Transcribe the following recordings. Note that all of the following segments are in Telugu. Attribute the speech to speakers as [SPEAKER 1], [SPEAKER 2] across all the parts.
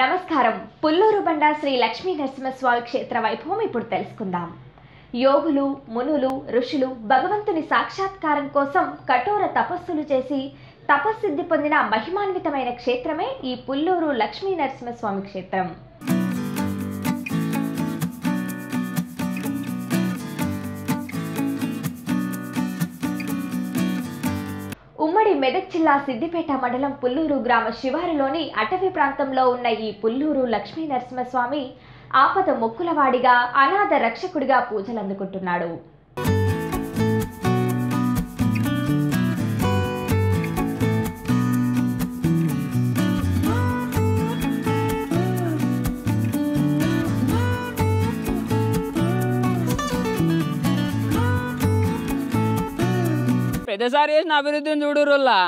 [SPEAKER 1] నమస్కారం పుల్లూరు బండ శ్రీ లక్ష్మీ నరసింహస్వామి క్షేత్ర వైభవం ఇప్పుడు తెలుసుకుందాం యోగులు మునులు ఋషులు భగవంతుని సాక్షాత్కారం కోసం కఠోర తపస్సులు చేసి తపస్సిద్ధి పొందిన మహిమాన్వితమైన క్షేత్రమే ఈ పుల్లూరు లక్ష్మీ నరసింహస్వామి క్షేత్రం మెదక్ జిల్లా సిద్దిపేట మండలం పుల్లూరు గ్రామ శివారులోని అటవీ ప్రాంతంలో ఉన్న ఈ పుల్లూరు లక్ష్మీ నరసింహస్వామి ఆపద మొక్కులవాడిగా అనాథ రక్షకుడిగా పూజలందుకుంటున్నాడు
[SPEAKER 2] ప్రతిసారి చేసిన అభివృద్ధిని చూడురుల్లా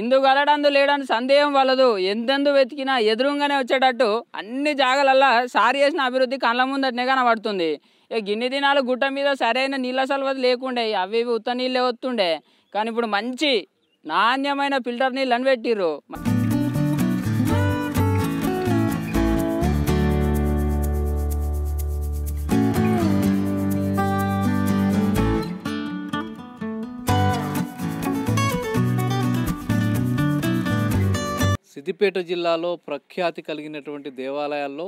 [SPEAKER 2] ఇందు గలడందు లేడని సందేహం వలదు ఎంతెందు వెతికినా ఎదురుగానే వచ్చేటట్టు అన్ని జాగలల్లా సారి చేసిన అభివృద్ధి కళ్ళ ముందటినే కనబడుతుంది ఇక గిన్ని దినాలు గుట్ట మీద సరైన నీళ్ళ సలవతి లేకుండే అవి ఇవి ఉత్త నీళ్ళే వస్తుండే కానీ ఇప్పుడు మంచి నాణ్యమైన ఫిల్టర్ నీళ్ళని పెట్టిర్రు
[SPEAKER 3] సిద్దిపేట జిల్లాలో ప్రఖ్యాతి కలిగినటువంటి దేవాలయాల్లో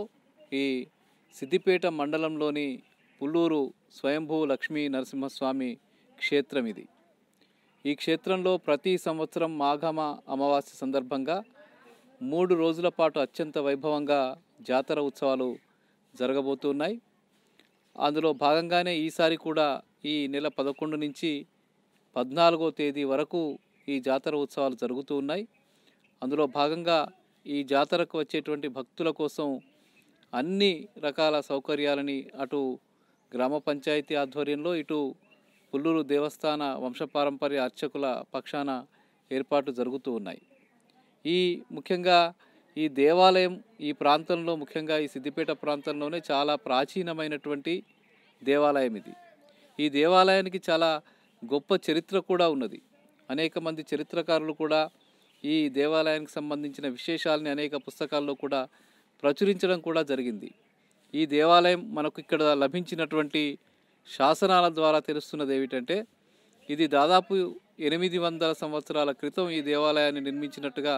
[SPEAKER 3] ఈ సిద్దిపేట మండలంలోని పుల్లూరు స్వయంభూ లక్ష్మీ నరసింహస్వామి క్షేత్రం ఇది ఈ క్షేత్రంలో ప్రతి సంవత్సరం మాఘమ అమావాస్య సందర్భంగా మూడు రోజుల పాటు అత్యంత వైభవంగా జాతర ఉత్సవాలు జరగబోతున్నాయి అందులో భాగంగానే ఈసారి కూడా ఈ నెల పదకొండు నుంచి పద్నాలుగో తేదీ వరకు ఈ జాతర ఉత్సవాలు జరుగుతూ ఉన్నాయి అందులో భాగంగా ఈ జాతరకు వచ్చేటువంటి భక్తుల కోసం అన్ని రకాల సౌకర్యాలని అటు గ్రామ పంచాయతీ ఆధ్వర్యంలో ఇటు పుల్లూరు దేవస్థాన వంశపారంపర్య అర్చకుల పక్షాన ఏర్పాటు జరుగుతూ ఉన్నాయి ఈ ముఖ్యంగా ఈ దేవాలయం ఈ ప్రాంతంలో ముఖ్యంగా ఈ సిద్దిపేట ప్రాంతంలోనే చాలా ప్రాచీనమైనటువంటి దేవాలయం ఇది ఈ దేవాలయానికి చాలా గొప్ప చరిత్ర కూడా ఉన్నది అనేక మంది చరిత్రకారులు కూడా ఈ దేవాలయానికి సంబంధించిన విశేషాలని అనేక పుస్తకాల్లో కూడా ప్రచురించడం కూడా జరిగింది ఈ దేవాలయం మనకు ఇక్కడ లభించినటువంటి శాసనాల ద్వారా తెలుస్తున్నది ఏమిటంటే ఇది దాదాపు ఎనిమిది వందల సంవత్సరాల క్రితం ఈ దేవాలయాన్ని నిర్మించినట్టుగా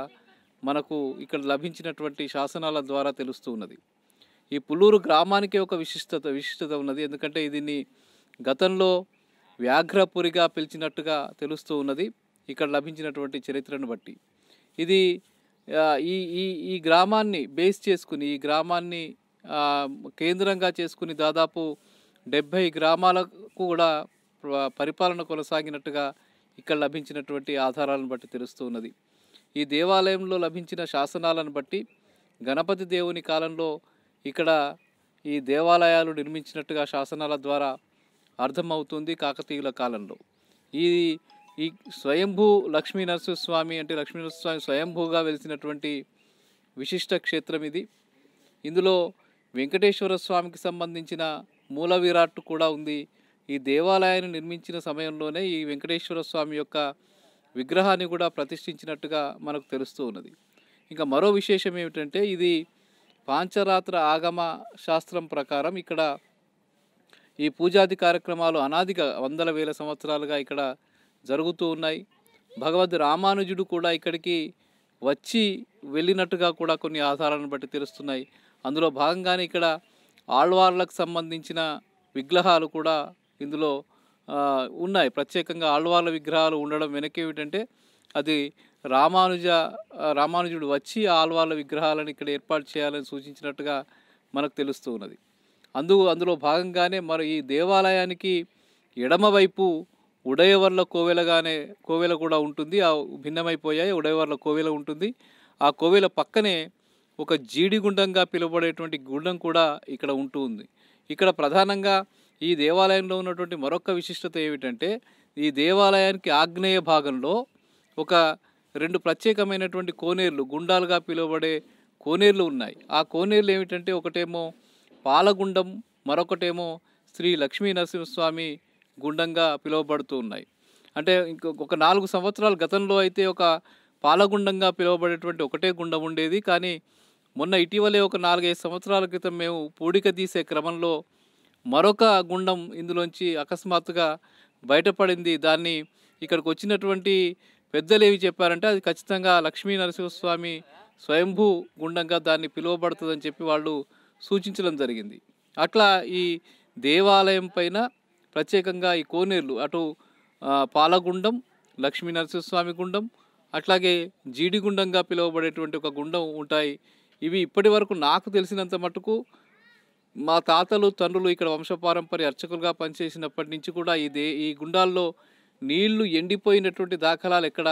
[SPEAKER 3] మనకు ఇక్కడ లభించినటువంటి శాసనాల ద్వారా తెలుస్తూ ఉన్నది ఈ పుల్లూరు గ్రామానికి ఒక విశిష్టత విశిష్టత ఉన్నది ఎందుకంటే దీన్ని గతంలో వ్యాఘ్రపురిగా పిలిచినట్టుగా తెలుస్తూ ఉన్నది ఇక్కడ లభించినటువంటి చరిత్రను బట్టి ఇది ఈ ఈ ఈ గ్రామాన్ని బేస్ చేసుకుని ఈ గ్రామాన్ని కేంద్రంగా చేసుకుని దాదాపు డెబ్భై గ్రామాలకు కూడా పరిపాలన కొనసాగినట్టుగా ఇక్కడ లభించినటువంటి ఆధారాలను బట్టి తెలుస్తూ ఉన్నది ఈ దేవాలయంలో లభించిన శాసనాలను బట్టి గణపతి దేవుని కాలంలో ఇక్కడ ఈ దేవాలయాలు నిర్మించినట్టుగా శాసనాల ద్వారా అర్థమవుతుంది కాకతీయుల కాలంలో ఈ ఈ స్వయంభూ లక్ష్మీ నరసింహస్వామి అంటే లక్ష్మీ నరసింహస్వామి స్వయంభూగా వెలిసినటువంటి విశిష్ట క్షేత్రం ఇది ఇందులో వెంకటేశ్వర స్వామికి సంబంధించిన మూల విరాట్ కూడా ఉంది ఈ దేవాలయాన్ని నిర్మించిన సమయంలోనే ఈ వెంకటేశ్వర స్వామి యొక్క విగ్రహాన్ని కూడా ప్రతిష్ఠించినట్టుగా మనకు తెలుస్తూ ఉన్నది ఇంకా మరో విశేషం ఏమిటంటే ఇది పాంచరాత్ర ఆగమ శాస్త్రం ప్రకారం ఇక్కడ ఈ పూజాది కార్యక్రమాలు అనాదిగా వందల వేల సంవత్సరాలుగా ఇక్కడ జరుగుతూ ఉన్నాయి భగవద్ రామానుజుడు కూడా ఇక్కడికి వచ్చి వెళ్ళినట్టుగా కూడా కొన్ని ఆధారాలను బట్టి తెలుస్తున్నాయి అందులో భాగంగానే ఇక్కడ ఆళ్వార్లకు సంబంధించిన విగ్రహాలు కూడా ఇందులో ఉన్నాయి ప్రత్యేకంగా ఆళ్వార్ల విగ్రహాలు ఉండడం వెనక ఏమిటంటే అది రామానుజ రామానుజుడు వచ్చి ఆళ్వార్ల విగ్రహాలను ఇక్కడ ఏర్పాటు చేయాలని సూచించినట్టుగా మనకు తెలుస్తూ ఉన్నది అందు అందులో భాగంగానే మరి ఈ దేవాలయానికి ఎడమవైపు ఉడయవర్ల కోవెలగానే కోవెల కూడా ఉంటుంది ఆ భిన్నమైపోయాయి ఉడయవర్ల కోవెల ఉంటుంది ఆ కోవెల పక్కనే ఒక జీడిగుండంగా పిలువబడేటువంటి గుండం కూడా ఇక్కడ ఉంటూ ఉంది ఇక్కడ ప్రధానంగా ఈ దేవాలయంలో ఉన్నటువంటి మరొక విశిష్టత ఏమిటంటే ఈ దేవాలయానికి ఆగ్నేయ భాగంలో ఒక రెండు ప్రత్యేకమైనటువంటి కోనేర్లు గుండాలుగా పిలువబడే కోనేర్లు ఉన్నాయి ఆ కోనేర్లు ఏమిటంటే ఒకటేమో పాలగుండం మరొకటేమో శ్రీ లక్ష్మీ నరసింహస్వామి గుండంగా పిలువబడుతూ ఉన్నాయి అంటే ఇంకొక నాలుగు సంవత్సరాల గతంలో అయితే ఒక పాలగుండంగా పిలువబడేటువంటి ఒకటే గుండం ఉండేది కానీ మొన్న ఇటీవలే ఒక నాలుగైదు సంవత్సరాల క్రితం మేము పూడిక తీసే క్రమంలో మరొక గుండం ఇందులోంచి అకస్మాత్తుగా బయటపడింది దాన్ని ఇక్కడికి వచ్చినటువంటి పెద్దలు ఏవి చెప్పారంటే అది ఖచ్చితంగా లక్ష్మీ నరసింహస్వామి స్వయంభూ గుండంగా దాన్ని పిలువబడుతుందని చెప్పి వాళ్ళు సూచించడం జరిగింది అట్లా ఈ దేవాలయం పైన ప్రత్యేకంగా ఈ కోనేర్లు అటు పాలగుండం లక్ష్మీ నరసింహస్వామి గుండం అట్లాగే జీడిగుండంగా పిలువబడేటువంటి ఒక గుండం ఉంటాయి ఇవి ఇప్పటి వరకు నాకు తెలిసినంత మటుకు మా తాతలు తండ్రులు ఇక్కడ వంశపారంపర్య అర్చకులుగా పనిచేసినప్పటి నుంచి కూడా ఇదే ఈ గుండాల్లో నీళ్లు ఎండిపోయినటువంటి దాఖలాలు ఎక్కడ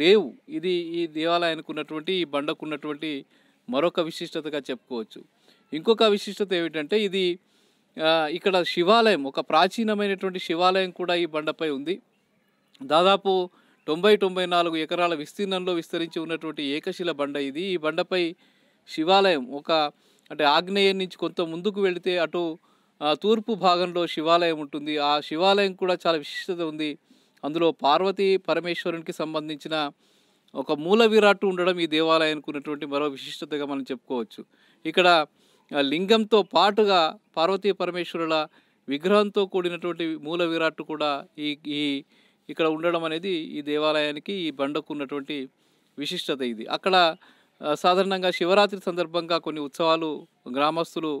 [SPEAKER 3] లేవు ఇది ఈ దేవాలయానికి ఉన్నటువంటి ఈ బండకు ఉన్నటువంటి మరొక విశిష్టతగా చెప్పుకోవచ్చు ఇంకొక విశిష్టత ఏమిటంటే ఇది ఇక్కడ శివాలయం ఒక ప్రాచీనమైనటువంటి శివాలయం కూడా ఈ బండపై ఉంది దాదాపు తొంభై తొంభై నాలుగు ఎకరాల విస్తీర్ణంలో విస్తరించి ఉన్నటువంటి ఏకశిల బండ ఇది ఈ బండపై శివాలయం ఒక అంటే ఆగ్నేయం నుంచి కొంత ముందుకు వెళితే అటు తూర్పు భాగంలో శివాలయం ఉంటుంది ఆ శివాలయం కూడా చాలా విశిష్టత ఉంది అందులో పార్వతీ పరమేశ్వరునికి సంబంధించిన ఒక మూల విరాట్టు ఉండడం ఈ దేవాలయానికి ఉన్నటువంటి మరో విశిష్టతగా మనం చెప్పుకోవచ్చు ఇక్కడ లింగంతో పాటుగా పార్వతీ పరమేశ్వరుల విగ్రహంతో కూడినటువంటి మూల విరాట్ కూడా ఈ ఈ ఇక్కడ ఉండడం అనేది ఈ దేవాలయానికి ఈ బండకు ఉన్నటువంటి విశిష్టత ఇది అక్కడ సాధారణంగా శివరాత్రి సందర్భంగా కొన్ని ఉత్సవాలు గ్రామస్తులు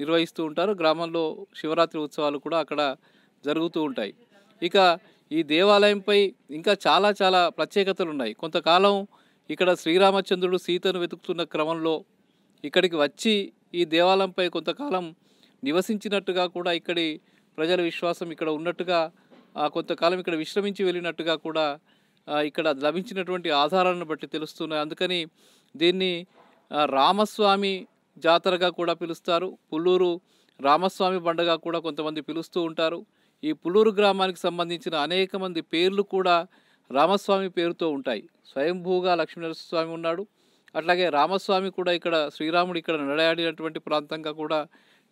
[SPEAKER 3] నిర్వహిస్తూ ఉంటారు గ్రామంలో శివరాత్రి ఉత్సవాలు కూడా అక్కడ జరుగుతూ ఉంటాయి ఇక ఈ దేవాలయంపై ఇంకా చాలా చాలా ప్రత్యేకతలు ఉన్నాయి కొంతకాలం ఇక్కడ శ్రీరామచంద్రుడు సీతను వెతుకుతున్న క్రమంలో ఇక్కడికి వచ్చి ఈ దేవాలయంపై కొంతకాలం నివసించినట్టుగా కూడా ఇక్కడి ప్రజల విశ్వాసం ఇక్కడ ఉన్నట్టుగా కొంతకాలం ఇక్కడ విశ్రమించి వెళ్ళినట్టుగా కూడా ఇక్కడ లభించినటువంటి ఆధారాలను బట్టి తెలుస్తున్నాయి అందుకని దీన్ని రామస్వామి జాతరగా కూడా పిలుస్తారు పుల్లూరు రామస్వామి పండుగ కూడా కొంతమంది పిలుస్తూ ఉంటారు ఈ పుల్లూరు గ్రామానికి సంబంధించిన అనేక మంది పేర్లు కూడా రామస్వామి పేరుతో ఉంటాయి స్వయంభూగా లక్ష్మీనరస్వామి ఉన్నాడు అట్లాగే రామస్వామి కూడా ఇక్కడ శ్రీరాముడు ఇక్కడ నడయాడినటువంటి ప్రాంతంగా కూడా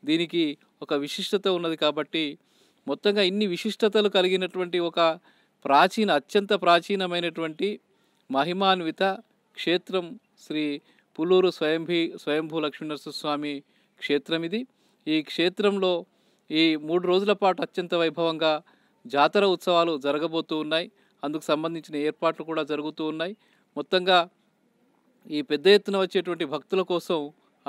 [SPEAKER 3] దీనికి ఒక విశిష్టత ఉన్నది కాబట్టి మొత్తంగా ఇన్ని విశిష్టతలు కలిగినటువంటి ఒక ప్రాచీన అత్యంత ప్రాచీనమైనటువంటి మహిమాన్విత క్షేత్రం శ్రీ పులూరు స్వయంభీ స్వయంభూ లక్ష్మీనరసింహస్వామి క్షేత్రం ఇది ఈ క్షేత్రంలో ఈ మూడు రోజుల పాటు అత్యంత వైభవంగా జాతర ఉత్సవాలు జరగబోతూ ఉన్నాయి అందుకు సంబంధించిన ఏర్పాట్లు కూడా జరుగుతూ ఉన్నాయి మొత్తంగా ఈ పెద్ద ఎత్తున వచ్చేటువంటి భక్తుల కోసం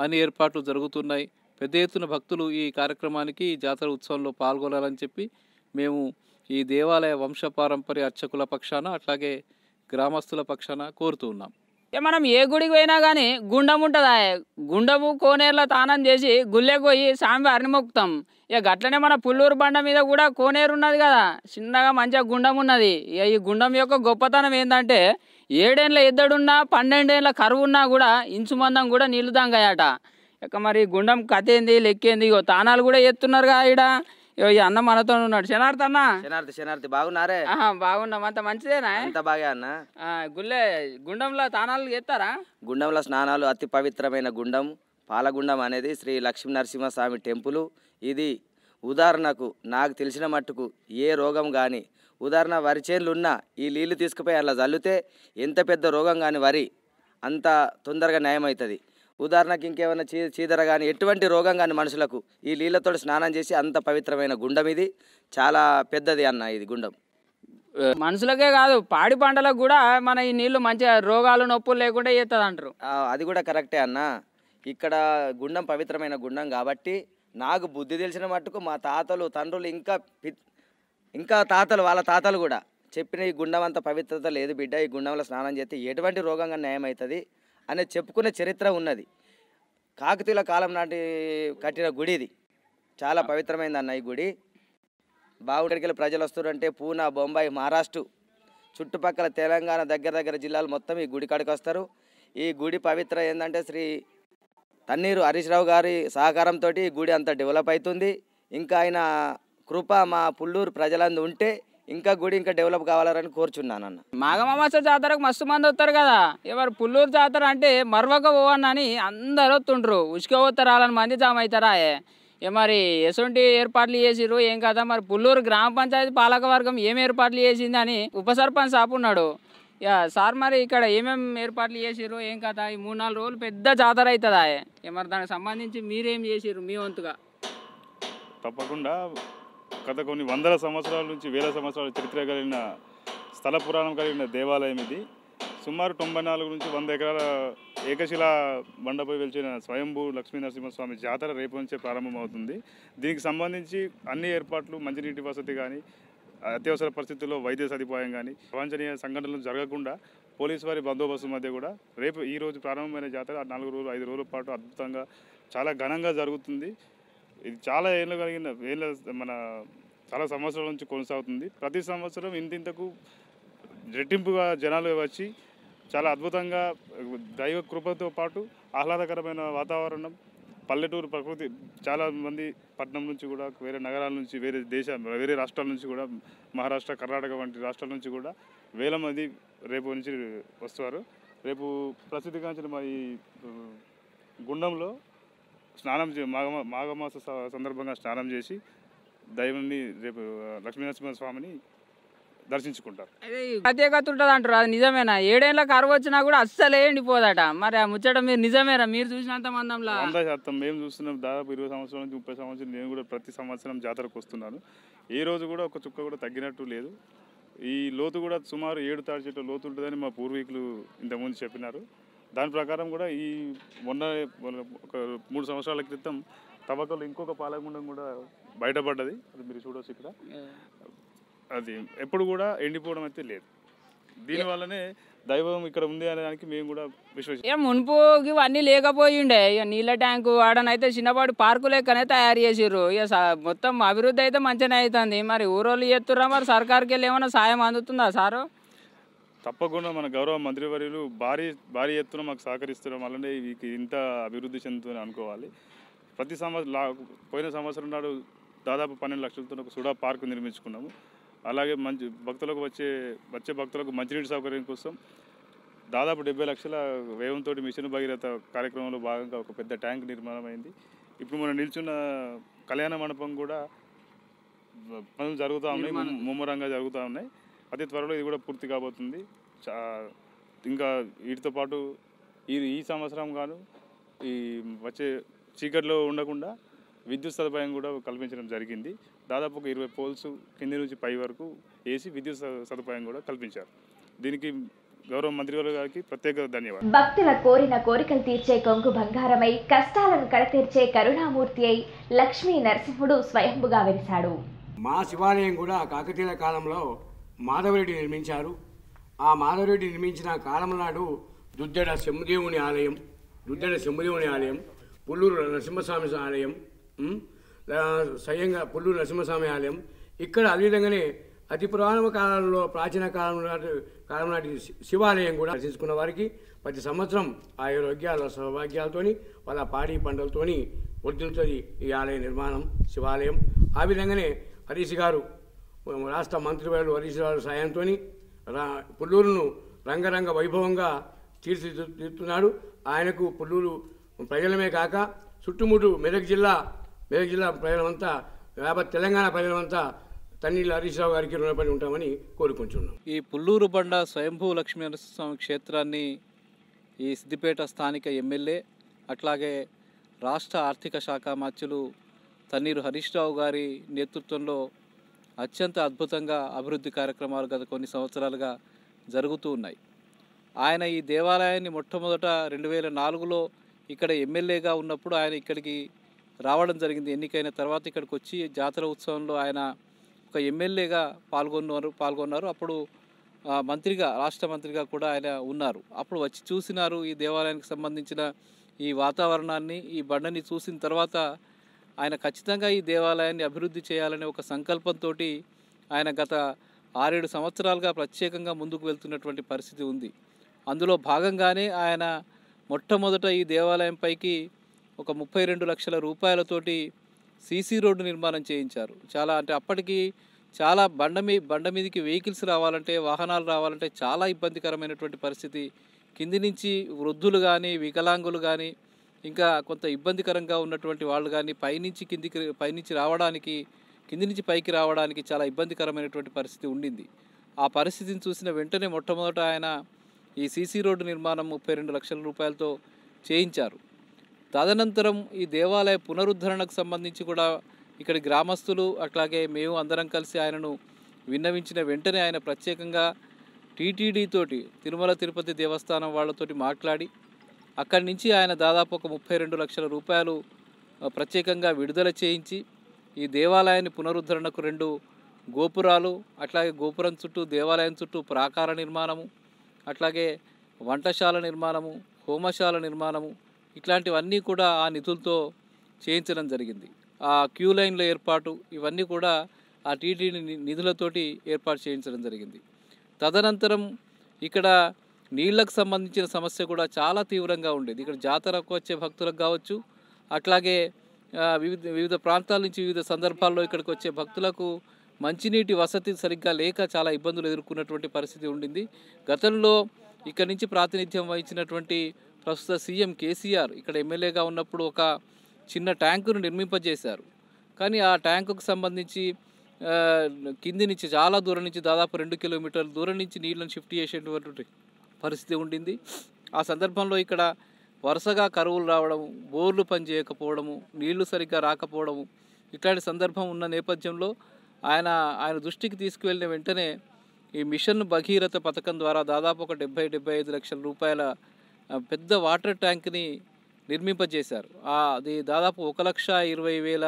[SPEAKER 3] అన్ని ఏర్పాట్లు జరుగుతున్నాయి పెద్ద ఎత్తున భక్తులు ఈ కార్యక్రమానికి జాతర ఉత్సవంలో పాల్గొనాలని చెప్పి మేము ఈ దేవాలయ వంశపారంపర్య అర్చకుల పక్షాన అట్లాగే గ్రామస్తుల పక్షాన కోరుతూ ఉన్నాం
[SPEAKER 2] మనం ఏ గుడికి పోయినా కానీ గుండం ఉంటుందా గుండము కోనేరులో తానం చేసి గుళ్ళెకి పోయి స్వామివారిని మొక్కుతాం ఇక గట్లనే మన పుల్లూరు బండ మీద కూడా కోనేరు ఉన్నది కదా చిన్నగా మంచిగా గుండం ఉన్నది ఇక ఈ గుండం యొక్క గొప్పతనం ఏంటంటే ఏడేళ్ళ ఎద్దడున్నా పన్నెండేళ్ళ కరువున్నా కూడా ఇంచుమందం కూడా నిలుదాంగాయట ఇక మరి గుండం కథ ఏంది లెక్కేంది ఇగో తానాలు కూడా ఎత్తున్నారుగా ఈడ ఈ అన్న మనతో ఉన్నాడు శనార్థ అన్న శనార్థి శనార్థి బాగున్నారే బాగున్నాం అంత మంచిదేనా అంత బాగా అన్న గుళ్ళే గుండంలో తానాలు ఎత్తారా
[SPEAKER 1] గుండంలో స్నానాలు అతి పవిత్రమైన గుండం పాలగుండం అనేది శ్రీ లక్ష్మీ నరసింహస్వామి టెంపుల్ ఇది ఉదాహరణకు నాకు తెలిసిన మట్టుకు ఏ రోగం కానీ ఉదాహరణ వరి చేనులు ఉన్నా ఈ నీళ్లు తీసుకుపోయి అలా చల్లితే ఎంత పెద్ద రోగం కానీ వరి అంత తొందరగా న్యాయమవుతుంది ఉదాహరణకి ఇంకేమైనా చీ చీదర కానీ ఎటువంటి రోగం కానీ మనుషులకు ఈ నీళ్ళతో స్నానం చేసి అంత పవిత్రమైన గుండం ఇది
[SPEAKER 2] చాలా పెద్దది అన్న ఇది గుండం మనుషులకే కాదు పాడి పంటలకు కూడా మన ఈ నీళ్లు మంచిగా రోగాలు నొప్పులు లేకుండా చేస్తుంది అంటారు అది కూడా కరెక్టే అన్న ఇక్కడ
[SPEAKER 1] గుండం పవిత్రమైన గుండం కాబట్టి నాకు బుద్ధి తెలిసిన మట్టుకు మా తాతలు తండ్రులు ఇంకా ఇంకా తాతలు వాళ్ళ తాతలు కూడా చెప్పిన ఈ గుండం అంత పవిత్రత లేదు బిడ్డ ఈ గుండంలో స్నానం చేస్తే ఎటువంటి రోగంగా న్యాయమవుతుంది అనే అనేది చెప్పుకునే చరిత్ర ఉన్నది కాకతీయుల కాలం నాటి కట్టిన గుడి ఇది చాలా పవిత్రమైంది అన్న ఈ గుడి బావుడికి ప్రజలు వస్తారంటే పూనా బొంబాయి మహారాష్ట్ర చుట్టుపక్కల తెలంగాణ దగ్గర దగ్గర జిల్లాలు మొత్తం ఈ గుడి కాడికి వస్తారు ఈ గుడి పవిత్ర ఏంటంటే శ్రీ తన్నీరు హరీష్ రావు గారి సహకారంతో ఈ గుడి అంత డెవలప్ అవుతుంది ఇంకా ఆయన కృప మా పుల్లూరు ప్రజలందు ఉంటే ఇంకా గుడి ఇంకా డెవలప్ కావాలని కోరుచున్నాను అన్న
[SPEAKER 2] మాఘమాస జాతరకు మస్తు మంది వస్తారు కదా ఎవరు పుల్లూరు జాతర అంటే మరొక పోవన్నని అందరు వస్తుండ్రు ఉసుక పోతారాలని మంది జామ అవుతారా మరి ఎసువంటి ఏర్పాట్లు చేసిరు ఏం కదా మరి పుల్లూరు గ్రామ పంచాయతీ పాలకవర్గం ఏం ఏర్పాట్లు చేసిందని ఉప సర్పంచ్ ఆపున్నాడు సార్ మరి ఇక్కడ ఏమేమి ఏర్పాట్లు చేసిరు ఏం కదా ఈ మూడు నాలుగు రోజులు పెద్ద జాతర అవుతుందా ఏ మరి దానికి సంబంధించి మీరేం చేసిరు మీ వంతుగా
[SPEAKER 4] తప్పకుండా గత కొన్ని వందల సంవత్సరాల నుంచి వేల సంవత్సరాల చరిత్ర కలిగిన స్థల పురాణం కలిగిన దేవాలయం ఇది సుమారు తొంభై నాలుగు నుంచి వంద ఎకరాల ఏకశిలా బండపై వెలిచిన స్వయంభూ నరసింహస్వామి జాతర రేపు నుంచే ప్రారంభమవుతుంది దీనికి సంబంధించి అన్ని ఏర్పాట్లు మంచినీటి వసతి కానీ అత్యవసర పరిస్థితుల్లో వైద్య సదుపాయం కానీ ప్రపంచనీయ సంఘటనలు జరగకుండా పోలీసు వారి బందోబస్తు మధ్య కూడా రేపు ఈరోజు ప్రారంభమైన జాతర నాలుగు రోజులు ఐదు రోజుల పాటు అద్భుతంగా చాలా ఘనంగా జరుగుతుంది ఇది చాలా ఏళ్ళు కలిగిన వేల మన చాలా సంవత్సరాల నుంచి కొనసాగుతుంది ప్రతి సంవత్సరం ఇంతింతకు రెట్టింపుగా జనాలు వచ్చి చాలా అద్భుతంగా దైవ కృపతో పాటు ఆహ్లాదకరమైన వాతావరణం పల్లెటూరు ప్రకృతి చాలా మంది పట్నం నుంచి కూడా వేరే నగరాల నుంచి వేరే దేశ వేరే రాష్ట్రాల నుంచి కూడా మహారాష్ట్ర కర్ణాటక వంటి రాష్ట్రాల నుంచి కూడా వేల మంది రేపు నుంచి వస్తారు రేపు ప్రసిద్ధిగాంచిన మా ఈ గుండంలో స్నానం చే మాఘ మాఘమాస సందర్భంగా స్నానం చేసి దైవాన్ని రేపు లక్ష్మీనరసింహ స్వామిని దర్శించుకుంటారు
[SPEAKER 2] ప్రత్యేకత ఉంటుంది అంటారు అది నిజమేనా ఏడేళ్ళ కరువు వచ్చినా కూడా అస్సలే ఎండిపోదట మరి ఆ ముచ్చట మీరు నిజమేనా మీరు చూసినంత మందంలో వంద
[SPEAKER 4] శాతం మేము చూస్తున్నాం దాదాపు ఇరవై సంవత్సరాల నుంచి ముప్పై సంవత్సరం నేను కూడా ప్రతి సంవత్సరం జాతరకు వస్తున్నాను ఏ రోజు కూడా ఒక చుక్క కూడా తగ్గినట్టు లేదు ఈ లోతు కూడా సుమారు ఏడు తాడు చెట్టు లోతు ఉంటుందని మా పూర్వీకులు ఇంతకుముందు చెప్పినారు దాని ప్రకారం కూడా ఈ మొన్న ఒక మూడు సంవత్సరాల క్రితం తవ్వకలు ఇంకొక పాలకుండం కూడా బయటపడ్డది అది మీరు చూడవచ్చు ఇక్కడ అది ఎప్పుడు కూడా ఎండిపోవడం అయితే లేదు దీనివల్లనే దైవం ఇక్కడ ఉంది దానికి మేము కూడా విశ్వసి
[SPEAKER 2] మునుపు ఇవన్నీ లేకపోయి ఉండే ఇక నీళ్ళ ట్యాంకు వాడనైతే చిన్నపాటి పార్కు లెక్కనే తయారు చేసిర్రు ఇక మొత్తం అభివృద్ధి అయితే మంచిగానే అవుతుంది మరి ఊరోళ్ళు చేస్తుర్రా మరి సర్కార్కి వెళ్ళి ఏమైనా సాయం అందుతుందా సారు
[SPEAKER 4] తప్పకుండా మన గౌరవ మంత్రివర్యులు భారీ భారీ ఎత్తున మాకు సహకరిస్తున్నాం అలానే వీకి ఇంత అభివృద్ధి చెందుతుందని అనుకోవాలి ప్రతి సంవత్సరం పోయిన సంవత్సరం నాడు దాదాపు పన్నెండు లక్షలతో ఒక సుడా పార్క్ నిర్మించుకున్నాము అలాగే మంచి భక్తులకు వచ్చే వచ్చే భక్తులకు మంచినీటి సౌకర్యం కోసం దాదాపు డెబ్బై లక్షల వ్యయంతో మిషన్ భగీరథ కార్యక్రమంలో భాగంగా ఒక పెద్ద ట్యాంక్ నిర్మాణం అయింది ఇప్పుడు మనం నిల్చున్న కళ్యాణ మండపం కూడా పనులు జరుగుతూ ఉన్నాయి ముమ్మరంగా జరుగుతూ ఉన్నాయి అతి త్వరలో ఇది కూడా పూర్తి కాబోతుంది చా ఇంకా వీటితో పాటు ఈ ఈ సంవత్సరం కాదు ఈ వచ్చే చీకట్లో ఉండకుండా విద్యుత్ సదుపాయం కూడా కల్పించడం జరిగింది దాదాపు ఒక ఇరవై పోల్స్ కింది నుంచి పై వరకు వేసి విద్యుత్ సదుపాయం కూడా కల్పించారు దీనికి గౌరవ మంత్రి గారికి ప్రత్యేక ధన్యవాదాలు
[SPEAKER 1] భక్తుల కోరిన కోరికలు తీర్చే కొంగు బంగారమై కష్టాలను కడతీర్చే కరుణామూర్తి అయి లక్ష్మీ నరసింహుడు స్వయంభుగా వెలిశాడు
[SPEAKER 3] మా శివాలయం కూడా కాకతీయుల కాలంలో మాధవరెడ్డి నిర్మించారు ఆ మాధవరెడ్డి నిర్మించిన కాలం నాడు దుద్దెడ సింహదేవుని ఆలయం దుద్దెడ సింహదేవుని ఆలయం పుల్లూరు నరసింహస్వామి ఆలయం స్వయంగా పుల్లూరు నరసింహస్వామి ఆలయం ఇక్కడ అదేవిధంగానే అతి పురాణ కాలంలో ప్రాచీన కాలం నాటి కాలం నాటి శివాలయం కూడా దర్శించుకున్న వారికి ప్రతి సంవత్సరం ఆయురోగ్యాల సౌభాగ్యాలతోని వాళ్ళ పాడి పండలతోని వర్ధిల్లుతుంది ఈ ఆలయ నిర్మాణం శివాలయం ఆ విధంగానే హరీష్ గారు రాష్ట్ర మంత్రివర్యులు హరీశ్రావు సాయంతో పుల్లూరును రంగరంగ వైభవంగా తీర్చిదిద్దుతున్నాడు ఆయనకు పుల్లూరు ప్రజలమే కాక చుట్టుముట్టు మెదక్ జిల్లా మెదక్ జిల్లా ప్రజలమంతా యాభై తెలంగాణ ప్రజలమంతా తన్నీళ్ళు హరీశ్రావు గారికి రుణపడి ఉంటామని కోరుకుంటున్నాం ఈ పుల్లూరు బండ స్వయంభూ లక్ష్మీ నరసింహస్వామి క్షేత్రాన్ని ఈ సిద్దిపేట స్థానిక ఎమ్మెల్యే అట్లాగే రాష్ట్ర ఆర్థిక శాఖ మాత్యులు తన్నీరు హరీష్ రావు గారి నేతృత్వంలో అత్యంత అద్భుతంగా అభివృద్ధి కార్యక్రమాలు గత కొన్ని సంవత్సరాలుగా జరుగుతూ ఉన్నాయి ఆయన ఈ దేవాలయాన్ని మొట్టమొదట రెండు వేల నాలుగులో ఇక్కడ ఎమ్మెల్యేగా ఉన్నప్పుడు ఆయన ఇక్కడికి రావడం జరిగింది ఎన్నికైన తర్వాత ఇక్కడికి వచ్చి జాతర ఉత్సవంలో ఆయన ఒక ఎమ్మెల్యేగా పాల్గొన్నారు పాల్గొన్నారు అప్పుడు మంత్రిగా రాష్ట్ర మంత్రిగా కూడా ఆయన ఉన్నారు అప్పుడు వచ్చి చూసినారు ఈ దేవాలయానికి సంబంధించిన ఈ వాతావరణాన్ని ఈ బండని చూసిన తర్వాత ఆయన ఖచ్చితంగా ఈ దేవాలయాన్ని అభివృద్ధి చేయాలనే ఒక సంకల్పంతో ఆయన గత ఆరేడు సంవత్సరాలుగా ప్రత్యేకంగా ముందుకు వెళ్తున్నటువంటి పరిస్థితి ఉంది అందులో భాగంగానే ఆయన మొట్టమొదట ఈ దేవాలయంపైకి ఒక ముప్పై రెండు లక్షల రూపాయలతోటి సీసీ రోడ్డు నిర్మాణం చేయించారు చాలా అంటే అప్పటికి చాలా బండ మీ బండ మీదకి వెహికల్స్ రావాలంటే వాహనాలు రావాలంటే చాలా ఇబ్బందికరమైనటువంటి పరిస్థితి కింది నుంచి వృద్ధులు కానీ వికలాంగులు కానీ ఇంకా కొంత ఇబ్బందికరంగా ఉన్నటువంటి వాళ్ళు కానీ పైనుంచి కిందికి పైనుంచి రావడానికి కింది నుంచి పైకి రావడానికి చాలా ఇబ్బందికరమైనటువంటి పరిస్థితి ఉండింది ఆ పరిస్థితిని చూసిన వెంటనే మొట్టమొదట ఆయన ఈ సీసీ రోడ్డు నిర్మాణం ముప్పై రెండు లక్షల రూపాయలతో చేయించారు తదనంతరం ఈ దేవాలయ పునరుద్ధరణకు సంబంధించి కూడా ఇక్కడ గ్రామస్తులు అట్లాగే మేము అందరం కలిసి ఆయనను విన్నవించిన వెంటనే ఆయన ప్రత్యేకంగా టీటీడీతోటి తిరుమల తిరుపతి దేవస్థానం వాళ్ళతోటి మాట్లాడి అక్కడి నుంచి ఆయన దాదాపు ఒక ముప్పై రెండు లక్షల రూపాయలు ప్రత్యేకంగా విడుదల చేయించి ఈ దేవాలయాన్ని పునరుద్ధరణకు రెండు గోపురాలు అట్లాగే గోపురం చుట్టూ దేవాలయం చుట్టూ ప్రాకార నిర్మాణము అట్లాగే వంటశాల నిర్మాణము హోమశాల నిర్మాణము ఇట్లాంటివన్నీ కూడా ఆ నిధులతో చేయించడం జరిగింది ఆ క్యూ లైన్ల ఏర్పాటు ఇవన్నీ కూడా ఆ టీటీడీ నిధులతోటి ఏర్పాటు చేయించడం జరిగింది తదనంతరం ఇక్కడ నీళ్లకు సంబంధించిన సమస్య కూడా చాలా తీవ్రంగా ఉండేది ఇక్కడ జాతరకు వచ్చే భక్తులకు కావచ్చు అట్లాగే వివిధ వివిధ ప్రాంతాల నుంచి వివిధ సందర్భాల్లో ఇక్కడికి వచ్చే భక్తులకు మంచినీటి వసతి సరిగ్గా లేక చాలా ఇబ్బందులు ఎదుర్కొన్నటువంటి పరిస్థితి ఉండింది గతంలో ఇక్కడ నుంచి ప్రాతినిధ్యం వహించినటువంటి ప్రస్తుత సీఎం కేసీఆర్ ఇక్కడ ఎమ్మెల్యేగా ఉన్నప్పుడు ఒక చిన్న ట్యాంకును నిర్మింపజేశారు కానీ ఆ ట్యాంకుకు సంబంధించి కింది నుంచి చాలా దూరం నుంచి దాదాపు రెండు కిలోమీటర్ల దూరం నుంచి నీళ్ళను షిఫ్ట్ చేసేటువంటి పరిస్థితి ఉండింది ఆ సందర్భంలో ఇక్కడ వరుసగా కరువులు రావడము బోర్లు పనిచేయకపోవడము నీళ్లు సరిగ్గా రాకపోవడము ఇట్లాంటి సందర్భం ఉన్న నేపథ్యంలో ఆయన ఆయన దృష్టికి తీసుకువెళ్ళిన వెంటనే ఈ మిషన్ భగీరథ పథకం ద్వారా దాదాపు ఒక డెబ్బై డెబ్బై ఐదు లక్షల రూపాయల పెద్ద వాటర్ ట్యాంక్ని నిర్మింపజేశారు అది దాదాపు ఒక లక్ష ఇరవై వేల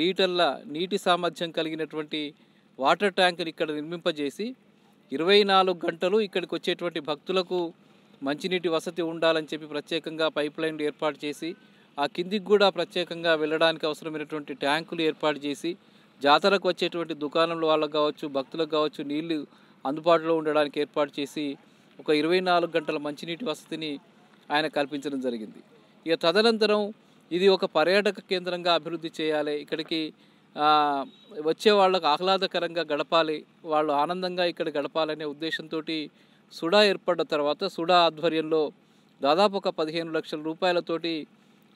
[SPEAKER 3] లీటర్ల నీటి సామర్థ్యం కలిగినటువంటి వాటర్ ట్యాంక్ని ఇక్కడ నిర్మింపజేసి ఇరవై నాలుగు గంటలు ఇక్కడికి వచ్చేటువంటి భక్తులకు మంచినీటి వసతి ఉండాలని చెప్పి ప్రత్యేకంగా పైప్ లైన్లు ఏర్పాటు చేసి ఆ కిందికి కూడా ప్రత్యేకంగా వెళ్ళడానికి అవసరమైనటువంటి ట్యాంకులు ఏర్పాటు చేసి జాతరకు వచ్చేటువంటి దుకాణంలో వాళ్ళకు కావచ్చు భక్తులకు కావచ్చు నీళ్లు అందుబాటులో ఉండడానికి ఏర్పాటు చేసి ఒక ఇరవై నాలుగు గంటల మంచినీటి వసతిని ఆయన కల్పించడం జరిగింది ఇక తదనంతరం ఇది ఒక పర్యాటక కేంద్రంగా అభివృద్ధి చేయాలి ఇక్కడికి వచ్చే వాళ్ళకు ఆహ్లాదకరంగా గడపాలి వాళ్ళు ఆనందంగా ఇక్కడ గడపాలనే ఉద్దేశంతో సుడా ఏర్పడ్డ తర్వాత సుడా ఆధ్వర్యంలో దాదాపు ఒక పదిహేను లక్షల రూపాయలతోటి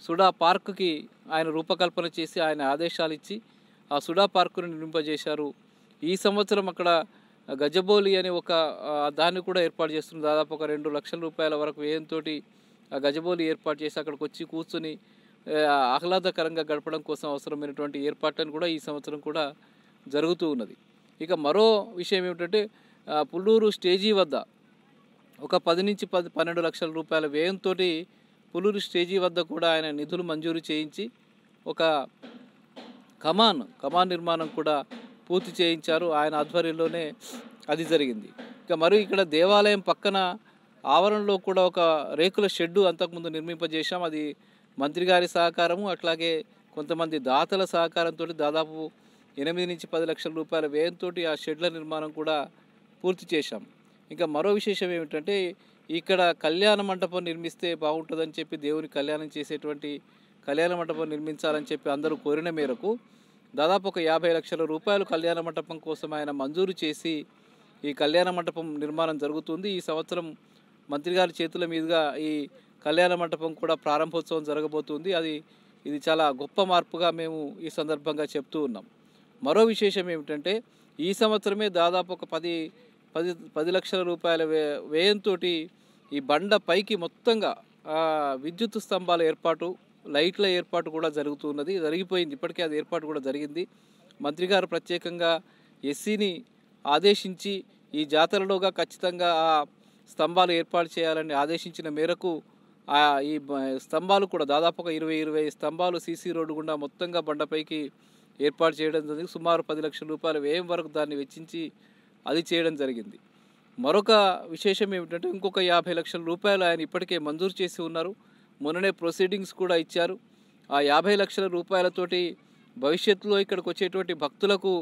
[SPEAKER 3] సుడా పార్కుకి ఆయన రూపకల్పన చేసి ఆయన ఆదేశాలు ఇచ్చి ఆ సుడా పార్కును నిర్మింపజేశారు ఈ సంవత్సరం అక్కడ గజబోలి అనే ఒక దాన్ని కూడా ఏర్పాటు చేస్తుంది దాదాపు ఒక రెండు లక్షల రూపాయల వరకు వ్యయంతో ఆ గజబోలి ఏర్పాటు చేసి అక్కడికి వచ్చి కూర్చుని ఆహ్లాదకరంగా గడపడం కోసం అవసరమైనటువంటి ఏర్పాట్లను కూడా ఈ సంవత్సరం కూడా జరుగుతూ ఉన్నది ఇక మరో విషయం ఏమిటంటే పుల్లూరు స్టేజీ వద్ద ఒక పది నుంచి పది పన్నెండు లక్షల రూపాయల వ్యయంతో పుల్లూరు స్టేజీ వద్ద కూడా ఆయన నిధులు మంజూరు చేయించి ఒక కమాన్ కమాన్ నిర్మాణం కూడా పూర్తి చేయించారు ఆయన ఆధ్వర్యంలోనే అది జరిగింది ఇక మరియు ఇక్కడ దేవాలయం పక్కన ఆవరణలో కూడా ఒక రేకుల షెడ్డు అంతకుముందు నిర్మింపజేశాం అది మంత్రి గారి సహకారము అట్లాగే కొంతమంది దాతల సహకారంతో దాదాపు ఎనిమిది నుంచి పది లక్షల రూపాయల వ్యయంతో ఆ షెడ్ల నిర్మాణం కూడా పూర్తి చేశాం ఇంకా మరో విశేషం ఏమిటంటే ఇక్కడ కళ్యాణ మంటపం నిర్మిస్తే బాగుంటుందని చెప్పి దేవుని కళ్యాణం చేసేటువంటి కళ్యాణ మంటపం నిర్మించాలని చెప్పి అందరూ కోరిన మేరకు దాదాపు ఒక యాభై లక్షల రూపాయలు కళ్యాణ మంటపం కోసం ఆయన మంజూరు చేసి ఈ కళ్యాణ మంటపం నిర్మాణం జరుగుతుంది ఈ సంవత్సరం మంత్రి గారి చేతుల మీదుగా ఈ కళ్యాణ మండపం కూడా ప్రారంభోత్సవం జరగబోతుంది అది ఇది చాలా గొప్ప మార్పుగా మేము ఈ సందర్భంగా చెప్తూ ఉన్నాం మరో విశేషం ఏమిటంటే ఈ సంవత్సరమే దాదాపు ఒక పది పది పది లక్షల రూపాయల వే వ్యయంతో ఈ బండ పైకి మొత్తంగా విద్యుత్ స్తంభాల ఏర్పాటు లైట్ల ఏర్పాటు కూడా జరుగుతున్నది జరిగిపోయింది ఇప్పటికే అది ఏర్పాటు కూడా జరిగింది మంత్రి గారు ప్రత్యేకంగా ఎస్సీని ఆదేశించి ఈ జాతరలోగా ఖచ్చితంగా ఆ స్తంభాలు ఏర్పాటు చేయాలని ఆదేశించిన మేరకు ఈ స్తంభాలు కూడా దాదాపుగా ఇరవై ఇరవై స్తంభాలు సీసీ రోడ్డు గుండా మొత్తంగా బండపైకి ఏర్పాటు చేయడం జరిగింది సుమారు పది లక్షల రూపాయలు వ్యయం వరకు దాన్ని వెచ్చించి అది చేయడం జరిగింది మరొక విశేషం ఏమిటంటే ఇంకొక యాభై లక్షల రూపాయలు ఆయన ఇప్పటికే మంజూరు చేసి ఉన్నారు మొన్ననే ప్రొసీడింగ్స్ కూడా ఇచ్చారు ఆ యాభై లక్షల రూపాయలతోటి భవిష్యత్తులో ఇక్కడికి వచ్చేటువంటి భక్తులకు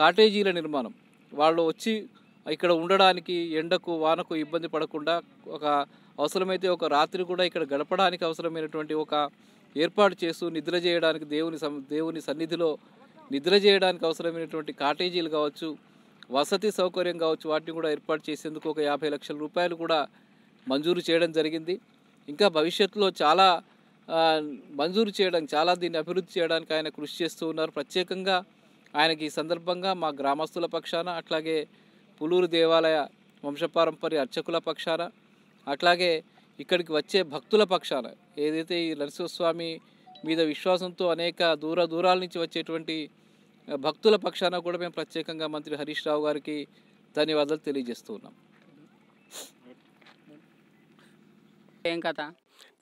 [SPEAKER 3] కాటేజీల నిర్మాణం వాళ్ళు వచ్చి ఇక్కడ ఉండడానికి ఎండకు వానకు ఇబ్బంది పడకుండా ఒక అవసరమైతే ఒక రాత్రి కూడా ఇక్కడ గడపడానికి అవసరమైనటువంటి ఒక ఏర్పాటు చేస్తూ నిద్ర చేయడానికి దేవుని దేవుని సన్నిధిలో నిద్ర చేయడానికి అవసరమైనటువంటి కాటేజీలు కావచ్చు వసతి సౌకర్యం కావచ్చు వాటిని కూడా ఏర్పాటు చేసేందుకు ఒక యాభై లక్షల రూపాయలు కూడా మంజూరు చేయడం జరిగింది ఇంకా భవిష్యత్తులో చాలా మంజూరు చేయడం చాలా దీన్ని అభివృద్ధి చేయడానికి ఆయన కృషి చేస్తూ ఉన్నారు ప్రత్యేకంగా ఆయనకి ఈ సందర్భంగా మా గ్రామస్తుల పక్షాన అట్లాగే పులూరు దేవాలయ వంశపారంపర్య అర్చకుల పక్షాన అట్లాగే ఇక్కడికి వచ్చే భక్తుల పక్షాన ఏదైతే ఈ నరసింహస్వామి మీద విశ్వాసంతో అనేక దూర దూరాల నుంచి వచ్చేటువంటి భక్తుల పక్షాన కూడా మేము ప్రత్యేకంగా మంత్రి హరీష్ రావు గారికి ధన్యవాదాలు తెలియజేస్తూ ఉన్నాం ఏం కథ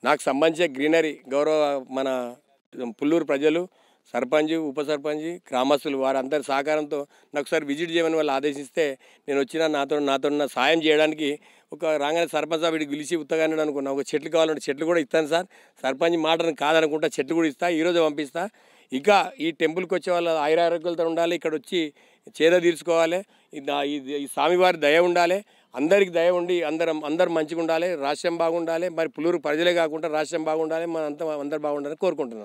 [SPEAKER 3] నాకు సంబంధించిన గ్రీనరీ గౌరవ మన పుల్లూరు ప్రజలు సర్పంచ్ ఉప సర్పంచ్ గ్రామస్తులు వారందరి సహకారంతో నాకు సార్ విజిట్ చేయమని వాళ్ళు ఆదేశిస్తే నేను వచ్చిన నాతో నాతో సాయం చేయడానికి ఒక రాగానే సర్పంచ్ వీడికి పిలిచి ఉత్తగానే అనుకున్నా ఒక చెట్లు కావాలంటే చెట్లు కూడా ఇస్తాను సార్ సర్పంచ్ మాటను కాదనుకుంటా చెట్లు కూడా ఇస్తా ఈరోజు పంపిస్తా ఇక ఈ టెంపుల్కి వచ్చే వాళ్ళు ఆయురారోగ్యాలతో ఉండాలి ఇక్కడ వచ్చి చేద తీర్చుకోవాలి ఈ స్వామివారి దయ ఉండాలి అందరికి దయ ఉండి అందరం అందరు మంచిగా ఉండాలి రాష్ట్రం బాగుండాలి మరి పులూరు ప్రజలే కాకుండా రాష్ట్రం బాగుండాలి మన అంతా అందరు బాగుండాలని కోరుకుంటున్నాను